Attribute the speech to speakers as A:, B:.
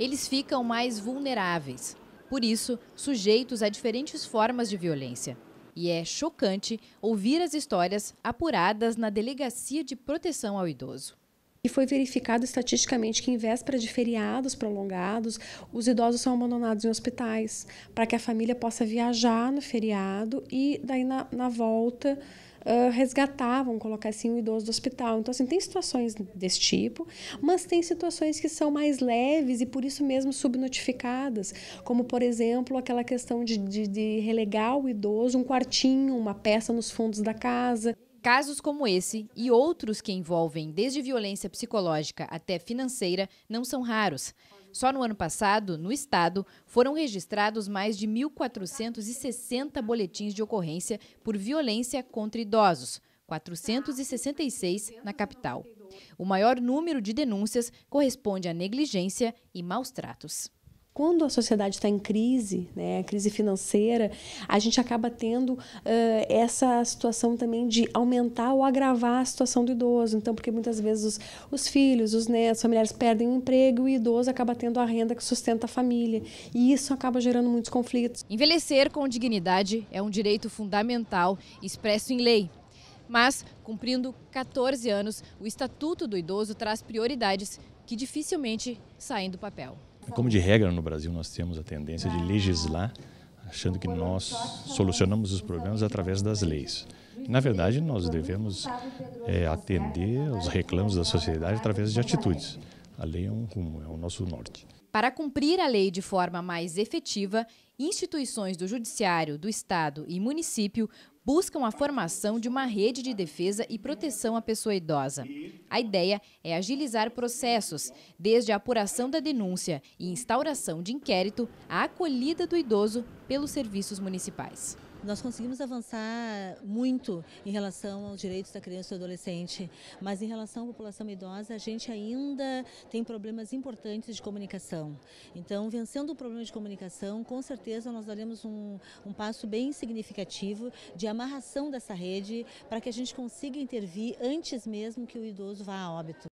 A: eles ficam mais vulneráveis, por isso, sujeitos a diferentes formas de violência. E é chocante ouvir as histórias apuradas na Delegacia de Proteção ao Idoso. E foi verificado
B: estatisticamente que em véspera de feriados prolongados, os idosos são abandonados em hospitais, para que a família possa viajar no feriado e daí na, na volta resgatavam, colocar assim, o idoso do hospital. Então, assim, tem situações desse tipo, mas tem situações que são mais leves e por isso mesmo subnotificadas, como, por exemplo, aquela questão de, de, de relegar o idoso um quartinho, uma peça nos fundos da casa.
A: Casos como esse e outros que envolvem desde violência psicológica até financeira não são raros. Só no ano passado, no estado, foram registrados mais de 1.460 boletins de ocorrência por violência contra idosos, 466 na capital. O maior número de denúncias corresponde a negligência e maus tratos quando a sociedade está em crise,
B: né, crise financeira, a gente acaba tendo uh, essa situação também de aumentar ou agravar a situação do idoso. Então, porque muitas vezes os, os filhos, os netos, familiares perdem o emprego e o idoso acaba tendo a renda que sustenta a família. E isso acaba gerando muitos
A: conflitos. Envelhecer com dignidade é um direito fundamental expresso em lei. Mas, cumprindo 14 anos, o Estatuto do Idoso traz prioridades que dificilmente saem do papel.
C: Como de regra no Brasil nós temos a tendência de legislar achando que nós solucionamos os problemas através das leis. Na verdade, nós devemos é, atender aos reclamos da sociedade através de atitudes. A lei é um rumo, é o nosso norte.
A: Para cumprir a lei de forma mais efetiva, instituições do Judiciário, do Estado e município buscam a formação de uma rede de defesa e proteção à pessoa idosa. A ideia é agilizar processos, desde a apuração da denúncia e instauração de inquérito à acolhida do
D: idoso pelos serviços municipais. Nós conseguimos avançar muito em relação aos direitos da criança e do adolescente, mas em relação à população idosa, a gente ainda tem problemas importantes de comunicação. Então, vencendo o problema de comunicação, com certeza nós daremos um, um passo bem significativo de amarração dessa rede para que a gente consiga intervir antes mesmo que o idoso vá a óbito.